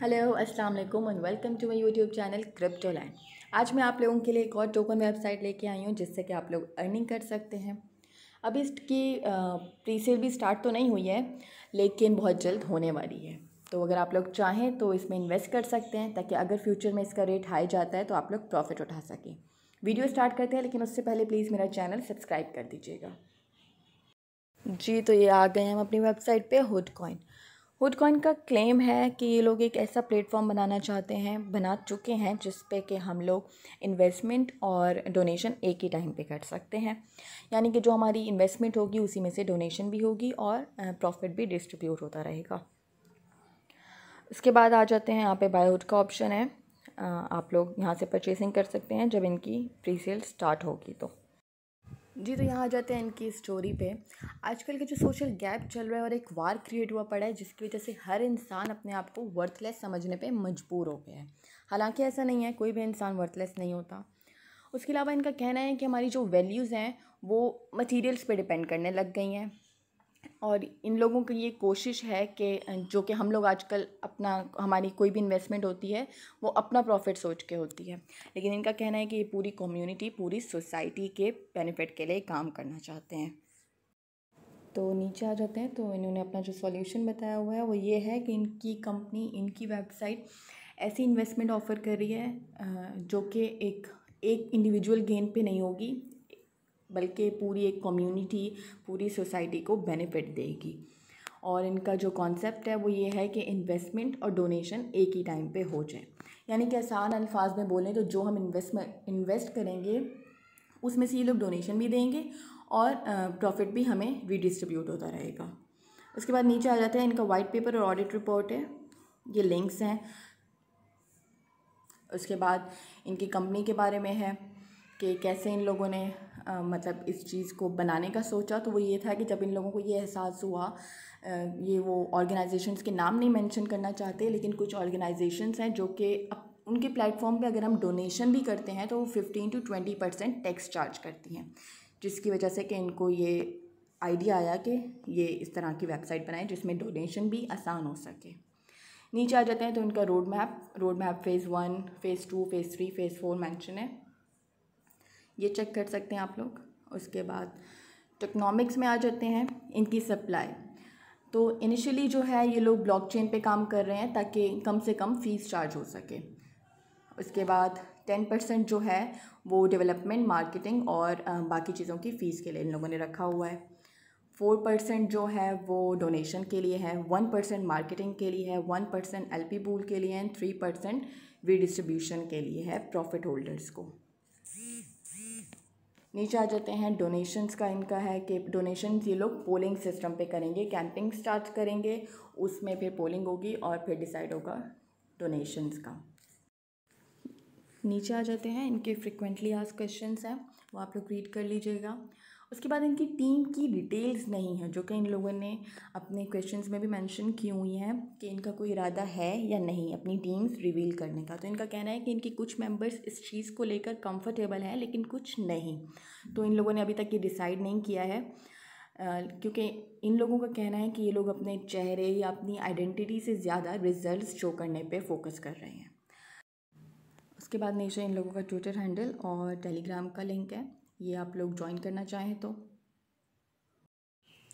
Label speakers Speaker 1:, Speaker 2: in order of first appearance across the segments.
Speaker 1: hello अस्सलाम वालेकुम and welcome to my YouTube channel crypto line आज मैं आप लोगों के लिए एक और टोकन वेबसाइट लेके आई हूँ जिससे कि आप लोग अर्निंग कर सकते हैं अभी इसकी प्री सेल भी स्टार्ट तो नहीं हुई है लेकिन बहुत जल्द होने वाली है तो अगर आप लोग चाहें तो इसमें इन्वेस्ट कर सकते हैं ताकि अगर फ्यूचर में इसका रेट हाई जाता है तो आप लोग प्रॉफिट उठा सकें वीडियो स्टार्ट करते हैं लेकिन उससे पहले प्लीज़ मेरा चैनल सब्सक्राइब कर दीजिएगा जी तो ये आ गए हम अपनी वेबसाइट पे हुड कॉइन वुडकॉइन का क्लेम है कि ये लोग एक ऐसा प्लेटफॉर्म बनाना चाहते हैं बना चुके हैं जिस पे कि हम लोग इन्वेस्टमेंट और डोनेशन एक ही टाइम पे कर सकते हैं यानी कि जो हमारी इन्वेस्टमेंट होगी उसी में से डोनेशन भी होगी और प्रॉफिट भी डिस्ट्रीब्यूट होता रहेगा इसके बाद आ जाते हैं यहाँ पे बायोड का ऑप्शन है आप लोग यहाँ से परचेसिंग कर सकते हैं जब इनकी प्री सेल स्टार्ट होगी तो जी तो यहाँ आ जाते हैं इनकी स्टोरी पे आजकल के जो सोशल गैप चल रहा है और एक वार क्रिएट हुआ पड़ा है जिसकी वजह से हर इंसान अपने आप को वर्थलेस समझने पे मजबूर हो गया है हालांकि ऐसा नहीं है कोई भी इंसान वर्थलेस नहीं होता उसके अलावा इनका कहना है कि हमारी जो वैल्यूज़ हैं वो मटीरियल्स पे डिपेंड करने लग गई हैं और इन लोगों की ये कोशिश है कि जो कि हम लोग आजकल अपना हमारी कोई भी इन्वेस्टमेंट होती है वो अपना प्रॉफिट सोच के होती है लेकिन इनका कहना है कि ये पूरी कम्युनिटी पूरी सोसाइटी के बेनिफिट के लिए काम करना चाहते हैं तो नीचे आ जाते हैं तो इन्होंने अपना जो सॉल्यूशन बताया हुआ है वो ये है कि इनकी कंपनी इनकी वेबसाइट ऐसी इन्वेस्टमेंट ऑफ़र कर रही है जो कि एक एक इंडिविजुअल गेन पे नहीं होगी बल्कि पूरी एक कम्युनिटी पूरी सोसाइटी को बेनिफिट देगी और इनका जो कॉन्सेप्ट है वो ये है कि इन्वेस्टमेंट और डोनेशन एक ही टाइम पे हो जाए यानी कि आसान अल्फाज में बोलें तो जो हम इन्वेस्टमेंट इन्वेस्ट करेंगे उसमें से ये लोग डोनेशन भी देंगे और प्रॉफिट भी हमें रिडिस्ट्रीब्यूट होता रहेगा उसके बाद नीचे आ जाता है इनका वाइट पेपर और ऑडिट रिपोर्ट है ये लिंक्स हैं उसके बाद इनकी कंपनी के बारे में है कि कैसे इन लोगों ने आ, मतलब इस चीज़ को बनाने का सोचा तो वो ये था कि जब इन लोगों को ये एहसास हुआ ये वो ऑर्गेनाइजेशंस के नाम नहीं मेंशन करना चाहते लेकिन कुछ ऑर्गेनाइजेशंस हैं जो कि उनके प्लेटफॉर्म पे अगर हम डोनेशन भी करते हैं तो वो fifteen to twenty percent tax charge करती हैं जिसकी वजह से कि इनको ये आइडिया आया कि ये इस तरह की वेबसाइट बनाएं जिसमें डोनेशन भी आसान हो सके नीचे आ जाते हैं तो इनका road map road map phase one phase two phase three phase four mention है ये चेक कर सकते हैं आप लोग उसके बाद टेक्नोमिक्स में आ जाते हैं इनकी सप्लाई तो इनिशियली जो है ये लोग ब्लॉकचेन पे काम कर रहे हैं ताकि कम से कम फ़ीस चार्ज हो सके उसके बाद टेन परसेंट जो है वो डेवलपमेंट मार्केटिंग और बाकी चीज़ों की फ़ीस के लिए इन लोगों ने रखा हुआ है फोर परसेंट जो है वो डोनेशन के लिए है वन परसेंट मार्केटिंग के लिए है one percent L P pool के लिए है थ्री परसेंट वी डिस्ट्रीब्यूशन के लिए है प्रॉफिट होल्डर्स को नीचे आ जाते हैं डोनेशंस का इनका है कि डोनेशन ये लोग पोलिंग सिस्टम पे करेंगे कैंपिंग स्टार्ट करेंगे उसमें फिर पोलिंग होगी और फिर डिसाइड होगा डोनेशंस का नीचे आ जाते हैं इनके फ्रिक्वेंटली आज क्वेश्चंस हैं वो आप लोग रीड कर लीजिएगा उसके बाद इनकी टीम की डिटेल्स नहीं है जो कि इन लोगों ने अपने क्वेश्चन में भी मैंशन की हुई हैं कि इनका कोई इरादा है या नहीं अपनी टीम्स रिवील करने का तो इनका कहना है कि इनके कुछ मेंबर्स इस चीज़ को लेकर कंफर्टेबल हैं लेकिन कुछ नहीं तो इन लोगों ने अभी तक ये डिसाइड नहीं किया है Uh, क्योंकि इन लोगों का कहना है कि ये लोग अपने चेहरे या अपनी आइडेंटिटी से ज़्यादा रिजल्ट्स शो करने पे फोकस कर रहे हैं उसके बाद नीचे इन लोगों का ट्विटर हैंडल और टेलीग्राम का लिंक है ये आप लोग ज्वाइन करना चाहें तो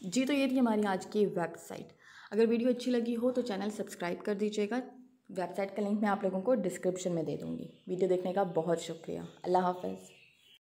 Speaker 1: जी तो ये थी हमारी आज की वेबसाइट अगर वीडियो अच्छी लगी हो तो चैनल सब्सक्राइब कर दीजिएगा वेबसाइट का लिंक मैं आप लोगों को डिस्क्रिप्शन में दे दूँगी वीडियो देखने का बहुत शुक्रिया अल्लाह हाफिज़